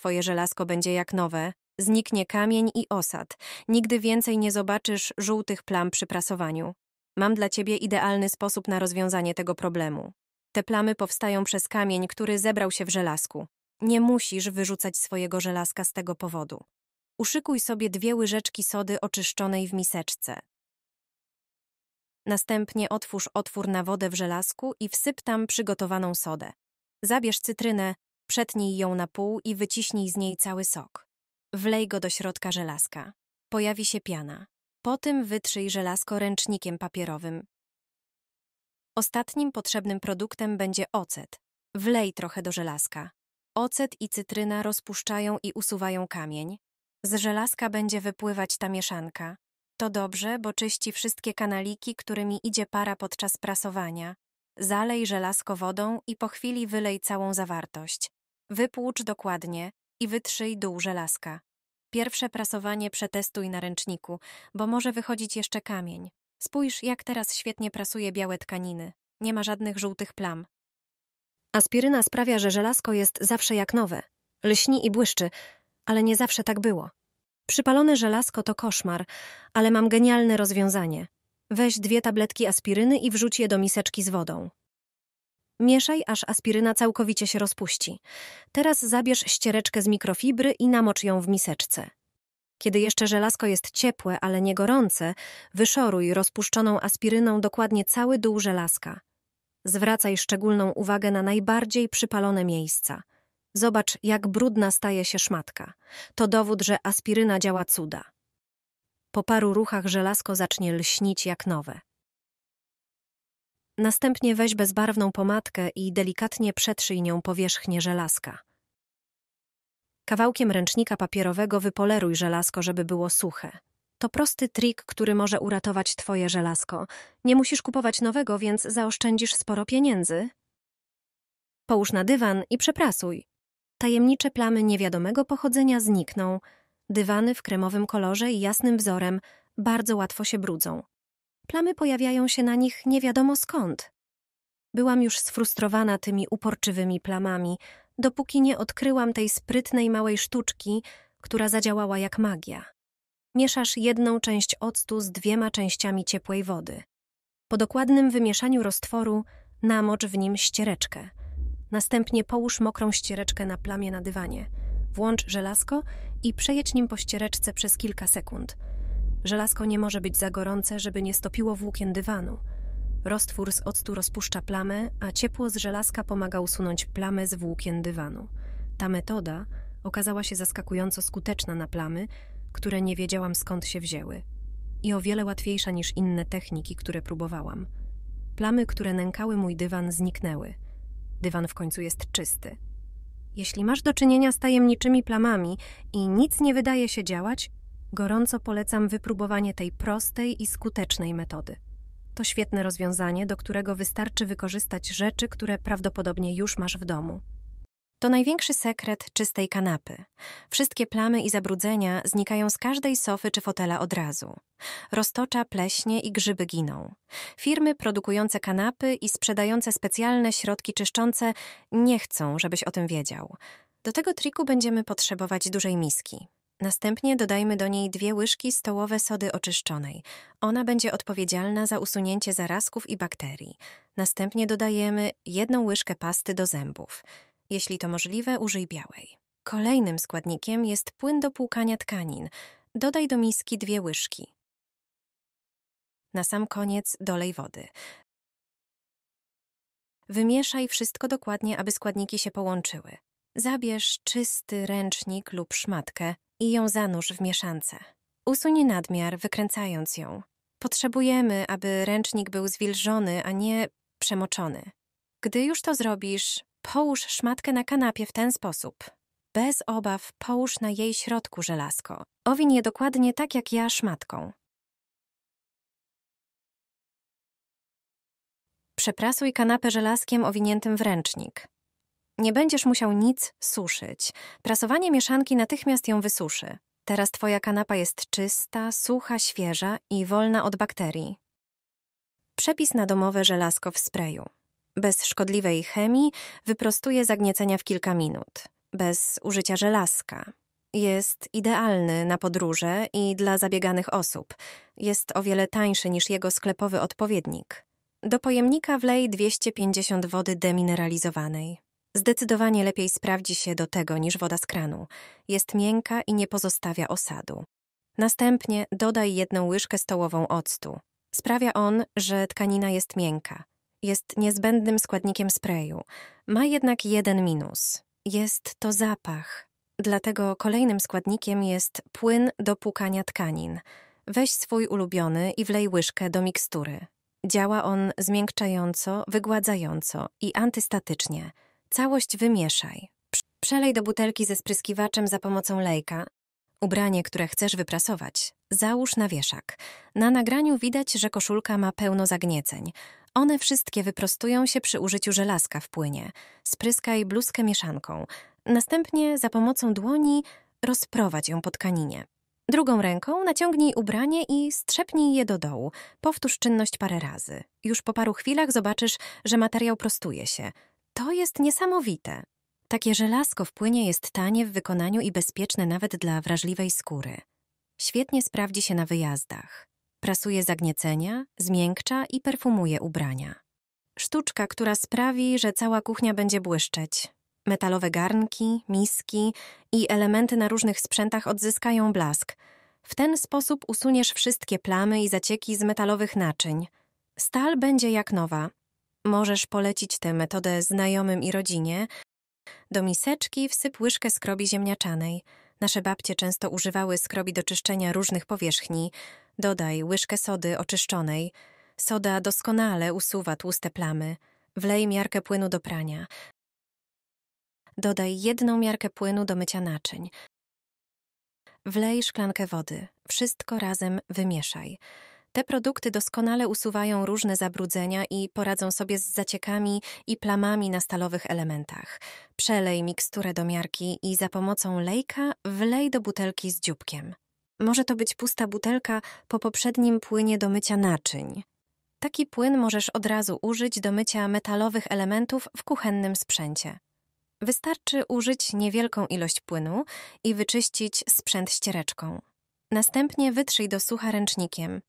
twoje żelazko będzie jak nowe, zniknie kamień i osad, nigdy więcej nie zobaczysz żółtych plam przy prasowaniu. Mam dla ciebie idealny sposób na rozwiązanie tego problemu. Te plamy powstają przez kamień, który zebrał się w żelazku. Nie musisz wyrzucać swojego żelazka z tego powodu. Uszykuj sobie dwie łyżeczki sody oczyszczonej w miseczce. Następnie otwórz otwór na wodę w żelazku i wsyp tam przygotowaną sodę. Zabierz cytrynę, Przetnij ją na pół i wyciśnij z niej cały sok. Wlej go do środka żelazka. Pojawi się piana. Potem wytrzyj żelazko ręcznikiem papierowym. Ostatnim potrzebnym produktem będzie ocet. Wlej trochę do żelazka. Ocet i cytryna rozpuszczają i usuwają kamień. Z żelazka będzie wypływać ta mieszanka. To dobrze, bo czyści wszystkie kanaliki, którymi idzie para podczas prasowania. Zalej żelazko wodą i po chwili wylej całą zawartość. Wypłucz dokładnie i wytrzyj dół żelazka. Pierwsze prasowanie przetestuj na ręczniku, bo może wychodzić jeszcze kamień. Spójrz, jak teraz świetnie prasuje białe tkaniny. Nie ma żadnych żółtych plam. Aspiryna sprawia, że żelazko jest zawsze jak nowe. Lśni i błyszczy, ale nie zawsze tak było. Przypalone żelazko to koszmar, ale mam genialne rozwiązanie. Weź dwie tabletki aspiryny i wrzuć je do miseczki z wodą. Mieszaj, aż aspiryna całkowicie się rozpuści. Teraz zabierz ściereczkę z mikrofibry i namocz ją w miseczce. Kiedy jeszcze żelazko jest ciepłe, ale nie gorące, wyszoruj rozpuszczoną aspiryną dokładnie cały dół żelazka. Zwracaj szczególną uwagę na najbardziej przypalone miejsca. Zobacz, jak brudna staje się szmatka. To dowód, że aspiryna działa cuda. Po paru ruchach żelazko zacznie lśnić jak nowe. Następnie weź bezbarwną pomadkę i delikatnie przetrzyj nią powierzchnię żelazka. Kawałkiem ręcznika papierowego wypoleruj żelazko, żeby było suche. To prosty trik, który może uratować twoje żelazko. Nie musisz kupować nowego, więc zaoszczędzisz sporo pieniędzy. Połóż na dywan i przeprasuj. Tajemnicze plamy niewiadomego pochodzenia znikną. Dywany w kremowym kolorze i jasnym wzorem bardzo łatwo się brudzą. Plamy pojawiają się na nich nie wiadomo skąd. Byłam już sfrustrowana tymi uporczywymi plamami, dopóki nie odkryłam tej sprytnej małej sztuczki, która zadziałała jak magia. Mieszasz jedną część octu z dwiema częściami ciepłej wody. Po dokładnym wymieszaniu roztworu namocz w nim ściereczkę. Następnie połóż mokrą ściereczkę na plamie na dywanie. Włącz żelazko i przejedź nim po ściereczce przez kilka sekund. Żelazko nie może być za gorące, żeby nie stopiło włókien dywanu. Roztwór z octu rozpuszcza plamę, a ciepło z żelazka pomaga usunąć plamę z włókien dywanu. Ta metoda okazała się zaskakująco skuteczna na plamy, które nie wiedziałam skąd się wzięły. I o wiele łatwiejsza niż inne techniki, które próbowałam. Plamy, które nękały mój dywan, zniknęły. Dywan w końcu jest czysty. Jeśli masz do czynienia z tajemniczymi plamami i nic nie wydaje się działać, gorąco polecam wypróbowanie tej prostej i skutecznej metody. To świetne rozwiązanie, do którego wystarczy wykorzystać rzeczy, które prawdopodobnie już masz w domu. To największy sekret czystej kanapy. Wszystkie plamy i zabrudzenia znikają z każdej sofy czy fotela od razu. Roztocza, pleśnie i grzyby giną. Firmy produkujące kanapy i sprzedające specjalne środki czyszczące nie chcą, żebyś o tym wiedział. Do tego triku będziemy potrzebować dużej miski. Następnie dodajmy do niej dwie łyżki stołowe sody oczyszczonej. Ona będzie odpowiedzialna za usunięcie zarazków i bakterii. Następnie dodajemy jedną łyżkę pasty do zębów. Jeśli to możliwe, użyj białej. Kolejnym składnikiem jest płyn do płukania tkanin. Dodaj do miski dwie łyżki. Na sam koniec dolej wody. Wymieszaj wszystko dokładnie, aby składniki się połączyły. Zabierz czysty ręcznik lub szmatkę i ją zanurz w mieszance. Usuń nadmiar, wykręcając ją. Potrzebujemy, aby ręcznik był zwilżony, a nie przemoczony. Gdy już to zrobisz, połóż szmatkę na kanapie w ten sposób. Bez obaw połóż na jej środku żelazko. Owin je dokładnie tak jak ja szmatką. Przeprasuj kanapę żelazkiem owiniętym w ręcznik. Nie będziesz musiał nic suszyć. Prasowanie mieszanki natychmiast ją wysuszy. Teraz twoja kanapa jest czysta, sucha, świeża i wolna od bakterii. Przepis na domowe żelazko w sprayu. Bez szkodliwej chemii wyprostuje zagniecenia w kilka minut. Bez użycia żelazka. Jest idealny na podróże i dla zabieganych osób. Jest o wiele tańszy niż jego sklepowy odpowiednik. Do pojemnika wlej 250 wody demineralizowanej. Zdecydowanie lepiej sprawdzi się do tego niż woda z kranu. Jest miękka i nie pozostawia osadu. Następnie dodaj jedną łyżkę stołową octu. Sprawia on, że tkanina jest miękka. Jest niezbędnym składnikiem sprayu. Ma jednak jeden minus. Jest to zapach. Dlatego kolejnym składnikiem jest płyn do płukania tkanin. Weź swój ulubiony i wlej łyżkę do mikstury. Działa on zmiękczająco, wygładzająco i antystatycznie. Całość wymieszaj. Przelej do butelki ze spryskiwaczem za pomocą lejka. Ubranie, które chcesz wyprasować, załóż na wieszak. Na nagraniu widać, że koszulka ma pełno zagnieceń. One wszystkie wyprostują się przy użyciu żelazka w płynie. Spryskaj bluzkę mieszanką. Następnie za pomocą dłoni rozprowadź ją po tkaninie. Drugą ręką naciągnij ubranie i strzepnij je do dołu. Powtórz czynność parę razy. Już po paru chwilach zobaczysz, że materiał prostuje się. To jest niesamowite. Takie żelazko w płynie jest tanie w wykonaniu i bezpieczne nawet dla wrażliwej skóry. Świetnie sprawdzi się na wyjazdach. Prasuje zagniecenia, zmiękcza i perfumuje ubrania. Sztuczka, która sprawi, że cała kuchnia będzie błyszczeć. Metalowe garnki, miski i elementy na różnych sprzętach odzyskają blask. W ten sposób usuniesz wszystkie plamy i zacieki z metalowych naczyń. Stal będzie jak nowa, Możesz polecić tę metodę znajomym i rodzinie. Do miseczki wsyp łyżkę skrobi ziemniaczanej. Nasze babcie często używały skrobi do czyszczenia różnych powierzchni. Dodaj łyżkę sody oczyszczonej. Soda doskonale usuwa tłuste plamy. Wlej miarkę płynu do prania. Dodaj jedną miarkę płynu do mycia naczyń. Wlej szklankę wody. Wszystko razem wymieszaj. Te produkty doskonale usuwają różne zabrudzenia i poradzą sobie z zaciekami i plamami na stalowych elementach. Przelej miksturę do miarki i za pomocą lejka wlej do butelki z dzióbkiem. Może to być pusta butelka po poprzednim płynie do mycia naczyń. Taki płyn możesz od razu użyć do mycia metalowych elementów w kuchennym sprzęcie. Wystarczy użyć niewielką ilość płynu i wyczyścić sprzęt ściereczką. Następnie wytrzyj do sucha ręcznikiem.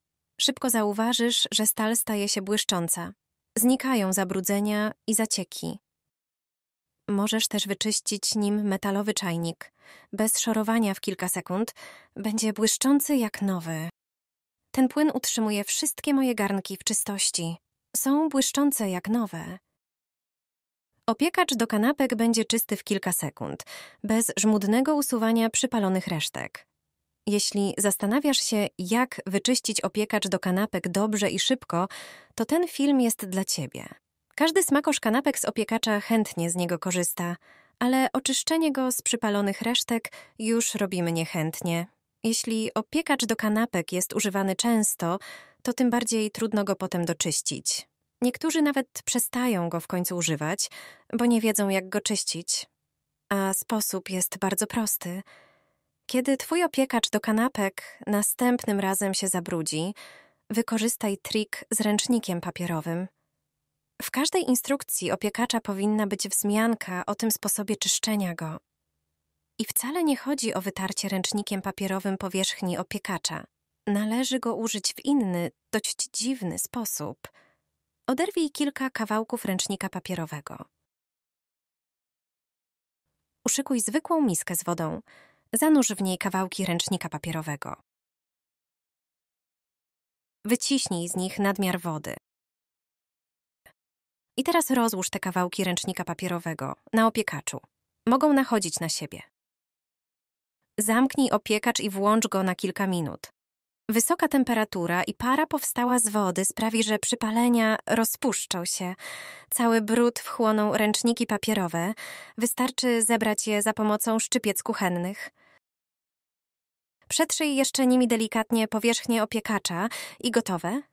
Szybko zauważysz, że stal staje się błyszcząca. Znikają zabrudzenia i zacieki. Możesz też wyczyścić nim metalowy czajnik. Bez szorowania w kilka sekund będzie błyszczący jak nowy. Ten płyn utrzymuje wszystkie moje garnki w czystości. Są błyszczące jak nowe. Opiekacz do kanapek będzie czysty w kilka sekund, bez żmudnego usuwania przypalonych resztek. Jeśli zastanawiasz się, jak wyczyścić opiekacz do kanapek dobrze i szybko, to ten film jest dla ciebie. Każdy smakosz kanapek z opiekacza chętnie z niego korzysta, ale oczyszczenie go z przypalonych resztek już robimy niechętnie. Jeśli opiekacz do kanapek jest używany często, to tym bardziej trudno go potem doczyścić. Niektórzy nawet przestają go w końcu używać, bo nie wiedzą, jak go czyścić. A sposób jest bardzo prosty – kiedy twój opiekacz do kanapek następnym razem się zabrudzi, wykorzystaj trik z ręcznikiem papierowym. W każdej instrukcji opiekacza powinna być wzmianka o tym sposobie czyszczenia go. I wcale nie chodzi o wytarcie ręcznikiem papierowym powierzchni opiekacza. Należy go użyć w inny, dość dziwny sposób. Oderwij kilka kawałków ręcznika papierowego. Uszykuj zwykłą miskę z wodą Zanurz w niej kawałki ręcznika papierowego. Wyciśnij z nich nadmiar wody. I teraz rozłóż te kawałki ręcznika papierowego na opiekaczu. Mogą nachodzić na siebie. Zamknij opiekacz i włącz go na kilka minut. Wysoka temperatura i para powstała z wody sprawi, że przypalenia rozpuszczą się. Cały brud wchłoną ręczniki papierowe. Wystarczy zebrać je za pomocą szczypiec kuchennych. Przetrzyj jeszcze nimi delikatnie powierzchnię opiekacza i gotowe.